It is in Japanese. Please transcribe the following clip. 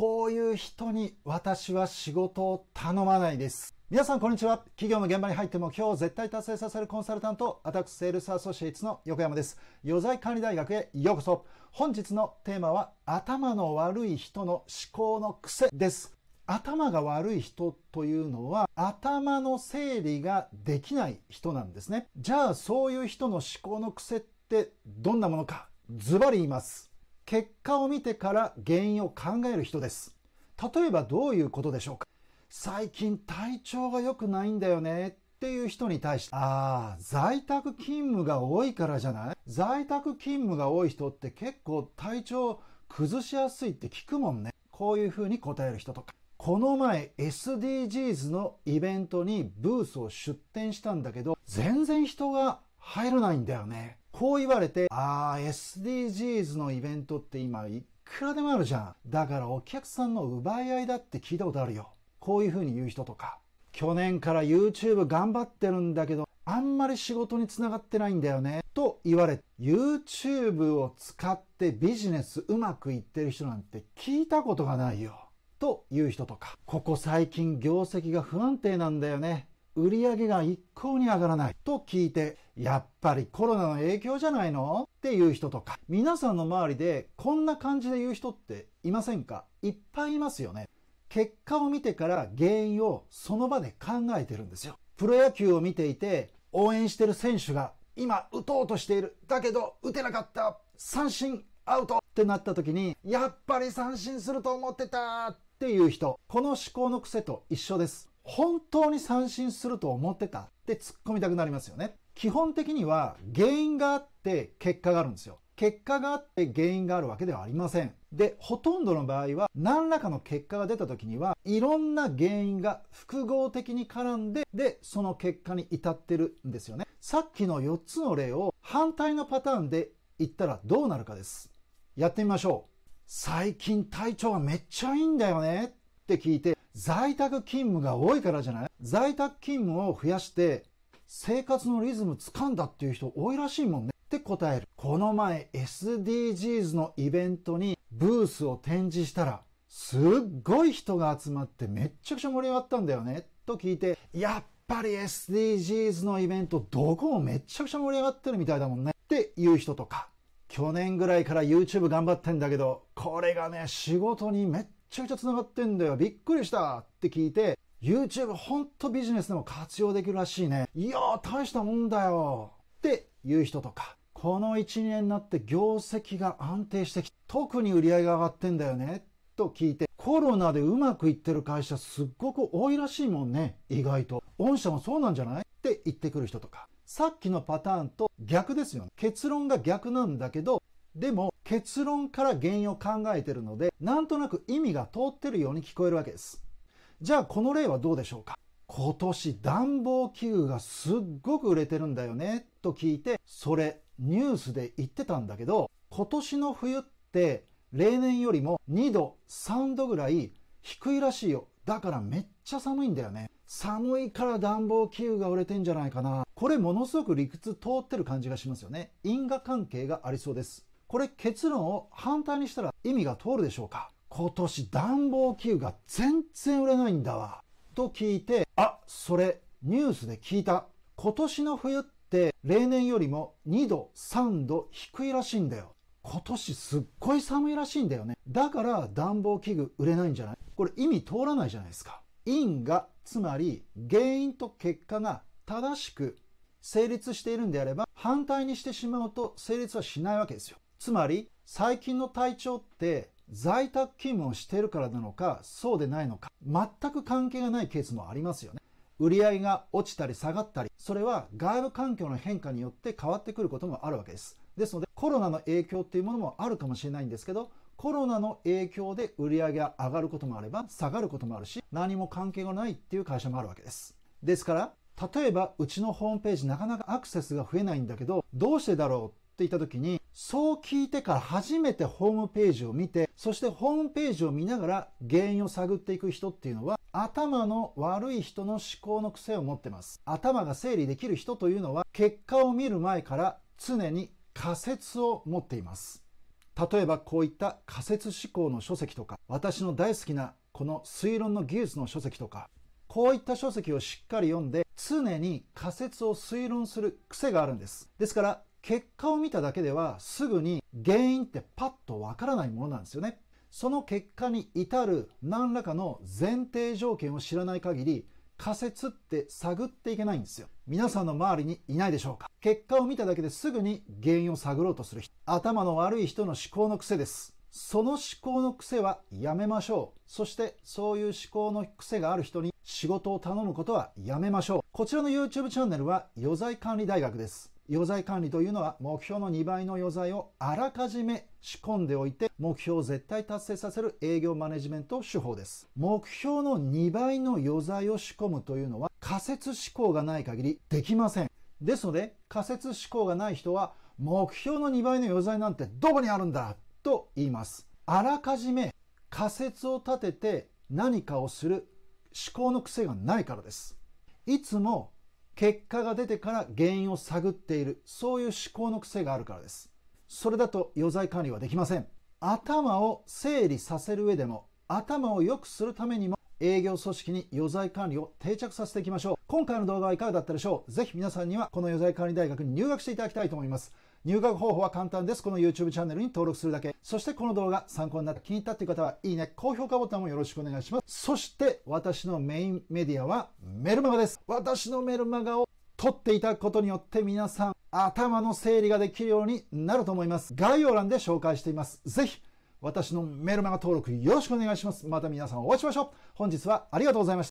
こういう人に私は仕事を頼まないです。皆さん、こんにちは。企業の現場に入って目標を絶対達成させるコンサルタント、アタックセールスアソシエイツの横山です。余罪管理大学へようこそ。本日のテーマは、頭の悪い人の思考の癖です。頭が悪い人というのは頭の整理ができない人なんですね。じゃあそういう人の思考の癖ってどんなものかズバリ言います。結果を見てから原因を考える人です。例えばどういうことでしょうか最近体調が良くないんだよねっていう人に対して、ああ、在宅勤務が多いからじゃない在宅勤務が多い人って結構体調崩しやすいって聞くもんね。こういう風に答える人とか。この前 SDGs のイベントにブースを出展したんだけど、全然人が入らないんだよね。こう言われて、ああ、SDGs のイベントって今いくらでもあるじゃん。だからお客さんの奪い合いだって聞いたことあるよ。こういう風に言う人とか。去年から YouTube 頑張ってるんだけど、あんまり仕事につながってないんだよね。と言われ、YouTube を使ってビジネスうまくいってる人なんて聞いたことがないよ。という人とか、ここ最近業績が不安定なんだよね。売り上げが一向に上がらないと聞いて、やっぱりコロナの影響じゃないのっていう人とか、皆さんの周りでこんな感じで言う人っていませんかいっぱいいますよね。結果を見てから原因をその場で考えてるんですよ。プロ野球を見ていて、応援してる選手が今打とうとしている。だけど打てなかった。三振アウトってなった時に、やっぱり三振すると思ってたっていう人。この思考の癖と一緒です。本当に三振すると思ってたって突っ込みたくなりますよね。基本的には原因があって結果があるんですよ。結果があって原因があるわけではありません。で、ほとんどの場合は何らかの結果が出た時にはいろんな原因が複合的に絡んで、で、その結果に至ってるんですよね。さっきの4つの例を反対のパターンで言ったらどうなるかです。やってみましょう。最近体調がめっちゃいいんだよねって聞いて在宅勤務が多いからじゃない在宅勤務を増やして生活のリズム掴んだっていう人多いらしいもんねって答える。この前 SDGs のイベントにブースを展示したらすっごい人が集まってめっちゃくちゃ盛り上がったんだよねと聞いてやっぱり SDGs のイベントどこもめっちゃくちゃ盛り上がってるみたいだもんねっていう人とか去年ぐらいから YouTube 頑張ってんだけどこれがね仕事にめっちゃくちゃ繋がってんだよ。びっくりしたって聞いて、YouTube ほんとビジネスでも活用できるらしいね。いやー、大したもんだよって言う人とか、この1年になって業績が安定してき、特に売り上げが上がってんだよねと聞いて、コロナでうまくいってる会社すっごく多いらしいもんね。意外と。御社もそうなんじゃないって言ってくる人とか。さっきのパターンと逆ですよね。結論が逆なんだけど、でも結論から原因を考えてるので、なんとなく意味が通ってるように聞こえるわけです。じゃあこの例はどうでしょうか今年暖房器具がすっごく売れてるんだよねと聞いて、それニュースで言ってたんだけど、今年の冬って例年よりも2度、3度ぐらい低いらしいよ。だからめっちゃ寒いんだよね。寒いから暖房器具が売れてんじゃないかな。これものすごく理屈通ってる感じがしますよね。因果関係がありそうです。これ結論を反対にしたら意味が通るでしょうか今年暖房器具が全然売れないんだわ。と聞いて、あ、それニュースで聞いた。今年の冬って例年よりも2度、3度低いらしいんだよ。今年すっごい寒いらしいんだよね。だから暖房器具売れないんじゃないこれ意味通らないじゃないですか。因果、つまり原因と結果が正しく成立しているんであれば、反対にしてしまうと成立はしないわけですよ。つまり、最近の体調って在宅勤務をしているからなのか、そうでないのか、全く関係がないケースもありますよね。売り上げが落ちたり下がったり、それは外部環境の変化によって変わってくることもあるわけです。ですので、コロナの影響っていうものもあるかもしれないんですけど、コロナの影響で売り上げが上がることもあれば、下がることもあるし、何も関係がないっていう会社もあるわけです。ですから、例えば、うちのホームページなかなかアクセスが増えないんだけど、どうしてだろうって言った時に、そう聞いてから初めてホームページを見て、そしてホームページを見ながら原因を探っていく人っていうのは、頭の悪い人の思考の癖を持ってます。頭が整理できる人というのは、結果を見る前から常に仮説を持っています。例えばこういった仮説思考の書籍とか、私の大好きなこの推論の技術の書籍とか、こういった書籍をしっかり読んで、常に仮説を推論する癖があるんです。ですから、結果を見ただけではすぐに原因ってパッとわからないものなんですよね。その結果に至る何らかの前提条件を知らない限り仮説って探っていけないんですよ。皆さんの周りにいないでしょうか結果を見ただけですぐに原因を探ろうとする人。頭の悪い人の思考の癖です。その思考の癖はやめましょう。そしてそういう思考の癖がある人に仕事を頼むことはやめましょう。こちらの YouTube チャンネルは余罪管理大学です。余罪管理というのは目標の2倍の余罪をあらかじめ仕込んでおいて目標を絶対達成させる営業マネジメント手法です。目標の2倍の余罪を仕込むというのは仮説思考がない限りできません。ですので仮説思考がない人は目標の2倍の余罪なんてどこにあるんだと言います。あらかじめ仮説を立てて何かをする思考の癖がないからです。いつも結果が出てから原因を探っている、そういう思考の癖があるからです。それだと余罪管理はできません。頭を整理させる上でも、頭を良くするためにも、営業組織に余罪管理を定着させていきましょう。今回の動画はいかがだったでしょうぜひ皆さんにはこの余罪管理大学に入学していただきたいと思います。入学方法は簡単です。この YouTube チャンネルに登録するだけ。そしてこの動画参考になって気に入ったという方は、いいね、高評価ボタンをよろしくお願いします。そして私のメインメディアはメルマガです。私のメルマガを撮っていただくことによって皆さん頭の整理ができるようになると思います。概要欄で紹介しています。ぜひ私のメルマガ登録よろしくお願いします。また皆さんお会いしましょう。本日はありがとうございました。